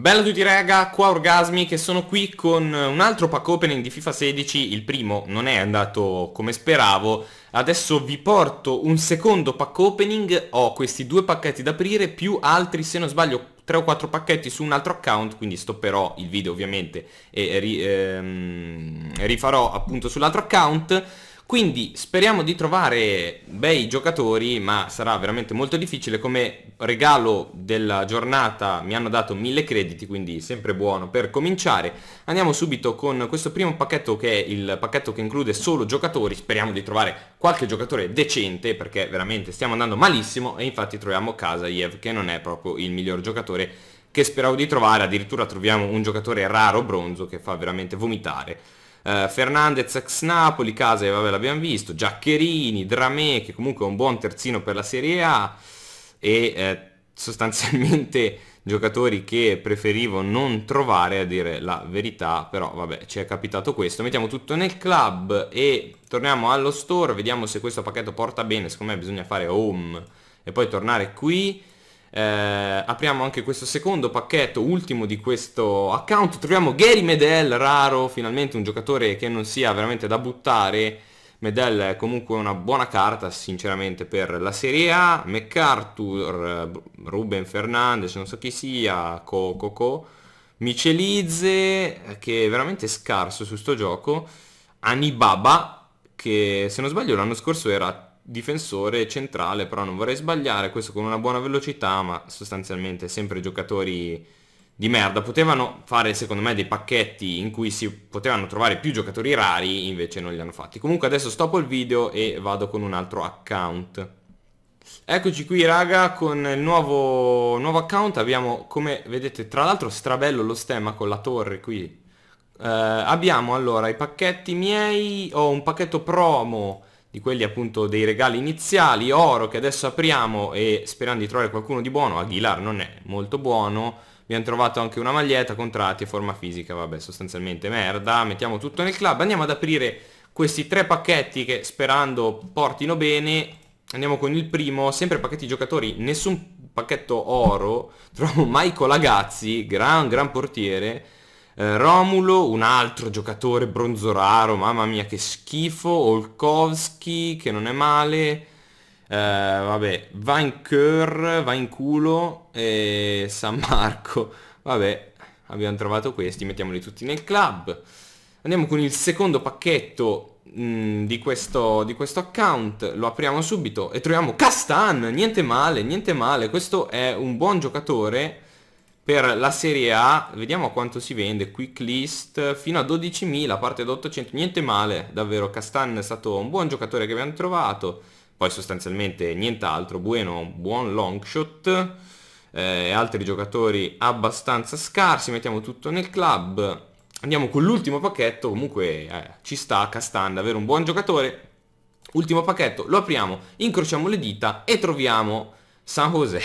Bella tutti raga, qua Orgasmi che sono qui con un altro pack opening di FIFA 16, il primo non è andato come speravo, adesso vi porto un secondo pack opening, ho questi due pacchetti da aprire più altri se non sbaglio 3 o 4 pacchetti su un altro account, quindi stopperò il video ovviamente e ri, ehm, rifarò appunto sull'altro account. Quindi speriamo di trovare bei giocatori, ma sarà veramente molto difficile come regalo della giornata mi hanno dato 1000 crediti, quindi sempre buono per cominciare. Andiamo subito con questo primo pacchetto che è il pacchetto che include solo giocatori, speriamo di trovare qualche giocatore decente perché veramente stiamo andando malissimo e infatti troviamo Kasayev che non è proprio il miglior giocatore che speravo di trovare, addirittura troviamo un giocatore raro bronzo che fa veramente vomitare. Uh, Fernandez ex Napoli, Case, vabbè l'abbiamo visto, Giaccherini, Dramè che comunque è un buon terzino per la Serie A, e eh, sostanzialmente giocatori che preferivo non trovare a dire la verità, però vabbè ci è capitato questo. Mettiamo tutto nel club e torniamo allo store, vediamo se questo pacchetto porta bene, secondo me bisogna fare home e poi tornare qui. Eh, apriamo anche questo secondo pacchetto, ultimo di questo account, troviamo Gary Medel, raro, finalmente un giocatore che non sia veramente da buttare Medel è comunque una buona carta sinceramente per la Serie A, McArthur, eh, Ruben Fernandez, non so chi sia, Coco, Co, Micelize eh, che è veramente scarso su sto gioco, Anibaba che se non sbaglio l'anno scorso era difensore centrale, però non vorrei sbagliare, questo con una buona velocità, ma sostanzialmente sempre giocatori di merda. Potevano fare secondo me dei pacchetti in cui si potevano trovare più giocatori rari, invece non li hanno fatti. Comunque adesso stoppo il video e vado con un altro account. Eccoci qui raga con il nuovo, nuovo account, abbiamo come vedete tra l'altro strabello lo stemma con la torre qui. Eh, abbiamo allora i pacchetti miei, ho un pacchetto promo di quelli appunto dei regali iniziali, oro che adesso apriamo e sperando di trovare qualcuno di buono, Aguilar non è molto buono, Abbiamo trovato anche una maglietta, contratti e forma fisica, vabbè sostanzialmente merda, mettiamo tutto nel club, andiamo ad aprire questi tre pacchetti che sperando portino bene, andiamo con il primo, sempre pacchetti giocatori, nessun pacchetto oro, troviamo Michael Agazzi, gran gran portiere, eh, Romulo, un altro giocatore bronzo raro, mamma mia che schifo, Olkowski che non è male, Uh, vabbè, va in cur, va in culo e San Marco. Vabbè, abbiamo trovato questi, mettiamoli tutti nel club. Andiamo con il secondo pacchetto mh, mm, di, questo, di questo account, lo apriamo subito e troviamo Castan, niente male, niente male, questo è un buon giocatore per la Serie A, vediamo quanto si vende, quick list, fino a 12.000, parte da 800, niente male, davvero, Castan è stato un buon giocatore che abbiamo trovato, poi sostanzialmente nient'altro, Bueno un buon long shot, eh, altri giocatori abbastanza scarsi, mettiamo tutto nel club, andiamo con l'ultimo pacchetto, comunque eh, ci sta Castanda, avere un buon giocatore, ultimo pacchetto, lo apriamo, incrociamo le dita e troviamo San José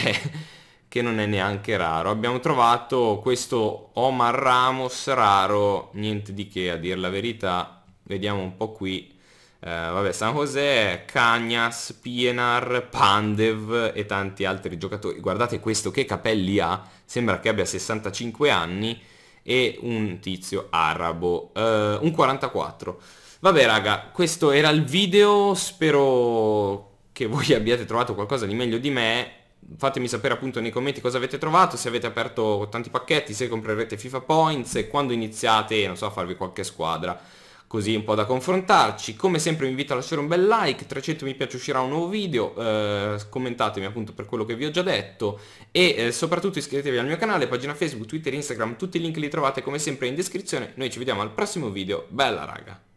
che non è neanche raro. Abbiamo trovato questo Omar Ramos raro, niente di che a dir la verità. Vediamo un po' qui. Eh, vabbè, San José, Cagnas, Pienar, Pandev e tanti altri giocatori. Guardate questo che capelli ha, sembra che abbia 65 anni e un tizio arabo, uh, un 44. Vabbè raga, questo era il video, spero che voi abbiate trovato qualcosa di meglio di me. Fatemi sapere appunto nei commenti cosa avete trovato, se avete aperto tanti pacchetti, se comprerete FIFA Points e quando iniziate, non so, a farvi qualche squadra così un po' da confrontarci. Come sempre vi invito a lasciare un bel like, 300 mi piace uscirà un nuovo video, eh, commentatemi appunto per quello che vi ho già detto e eh, soprattutto iscrivetevi al mio canale, pagina Facebook, Twitter, Instagram, tutti i link li trovate come sempre in descrizione. Noi ci vediamo al prossimo video, bella raga!